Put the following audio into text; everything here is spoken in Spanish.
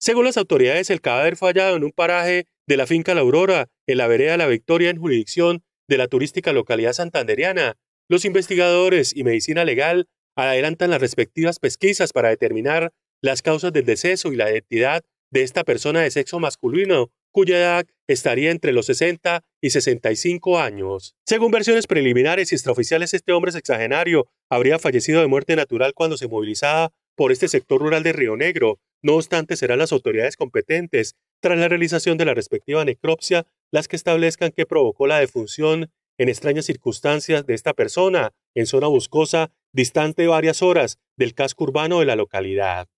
Según las autoridades, el cadáver fue hallado en un paraje de la finca La Aurora, en la vereda La Victoria, en jurisdicción de la turística localidad santanderiana. Los investigadores y medicina legal adelantan las respectivas pesquisas para determinar las causas del deceso y la identidad de esta persona de sexo masculino, cuya edad estaría entre los 60 y 65 años. Según versiones preliminares y extraoficiales, este hombre sexagenario habría fallecido de muerte natural cuando se movilizaba por este sector rural de Río Negro, no obstante, serán las autoridades competentes, tras la realización de la respectiva necropsia, las que establezcan que provocó la defunción en extrañas circunstancias de esta persona, en zona boscosa, distante varias horas del casco urbano de la localidad.